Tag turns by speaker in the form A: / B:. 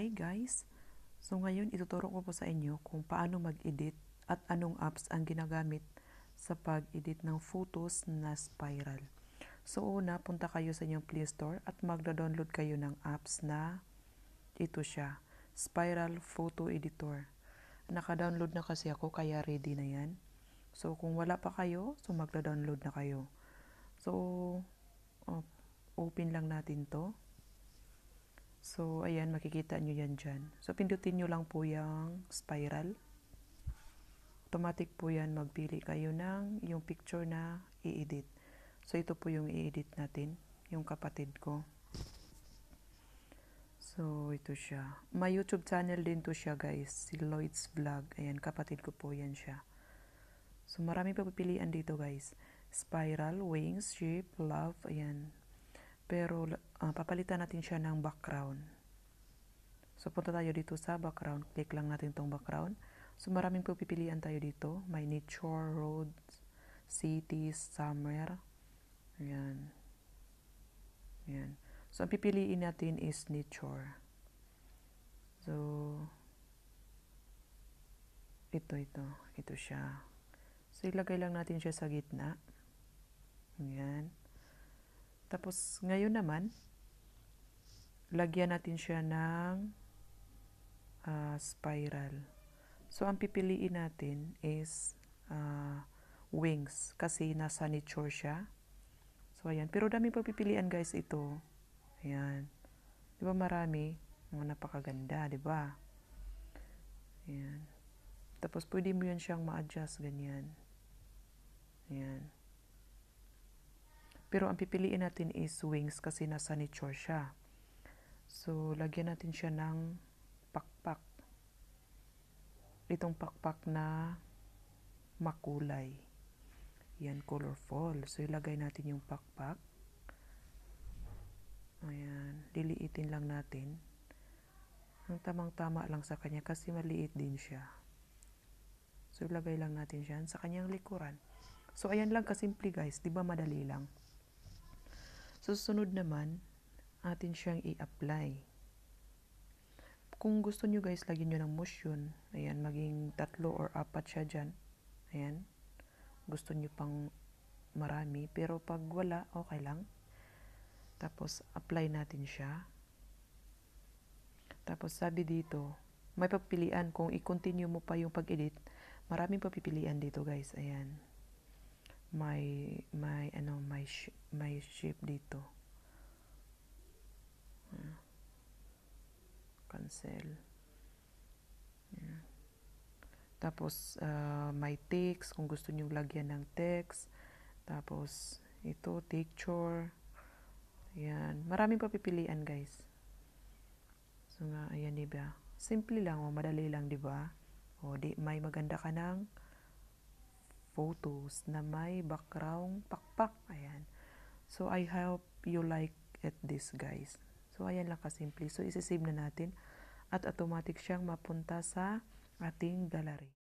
A: Hi guys! So ngayon ituturo ko po sa inyo kung paano mag-edit at anong apps ang ginagamit sa pag-edit ng photos na spiral. So una, punta kayo sa inyong Play Store at magda-download kayo ng apps na ito siya, Spiral Photo Editor. Naka-download na kasi ako kaya ready na yan. So kung wala pa kayo, so magda-download na kayo. So, oh, open lang natin to. So, ayan, makikita nyo yan dyan. So, pindutin nyo lang po yung spiral. Automatic po yan, magpili kayo ng yung picture na i-edit. So, ito po yung i-edit natin, yung kapatid ko. So, ito siya. May YouTube channel din to siya, guys. Si Lloyd's Vlog. Ayan, kapatid ko po yan siya. So, marami pa pipilian dito, guys. Spiral, wings, shape, love, ayan. Pero uh, papalitan natin siya ng background. So punta tayo dito sa background. Click lang natin tong background. So maraming pipilian tayo dito. May nature, roads, cities, somewhere. Ayan. Ayan. So ang pipiliin natin is nature. So ito, ito. Ito siya. So ilagay lang natin siya sa gitna. Ayan. Tapos, ngayon naman, lagyan natin siya ng uh, spiral. So, ang pipiliin natin is uh, wings kasi nasa nature siya. So, ayan. Pero dami pa pipilian guys ito. Ayan. Di ba marami? Mga napakaganda, di ba? Ayan. Tapos, pwede mo yan siyang ma-adjust ganyan. Ayan. Pero ang pipiliin natin is wings kasi nasa nature siya. So, lagyan natin siya ng pakpak. Itong pakpak na makulay. Yan, colorful. So, ilagay natin yung pakpak. Ayan, liliitin lang natin. Ang tamang-tama lang sa kanya kasi maliit din siya. So, ilagay lang natin siya sa kanyang likuran. So, ayan lang kasimple guys. Di ba madali lang? So, susunod naman, atin siyang i-apply. Kung gusto nyo guys, lagyan nyo ng motion. Ayan, maging tatlo or apat siya dyan. Ayan. Gusto nyo pang marami. Pero pag wala, okay lang. Tapos, apply natin siya. Tapos, sabi dito, may papilian kung i-continue mo pa yung pag-edit. Maraming papipilian dito guys. Ayan my my ano my sh- may shape dito cancel yeah. tapos uh, ah, my text kung gusto niyo lagyan ng text tapos ito picture yan maraming papipilian guys so nga ayan di ba simple lang o madali lang di ba o di may maganda ka ng photos na may background pakpak. Ayan. So, I hope you like it this guys. So, ayan lang kasimple. So, isisave na natin at automatic siyang mapunta sa ating gallery.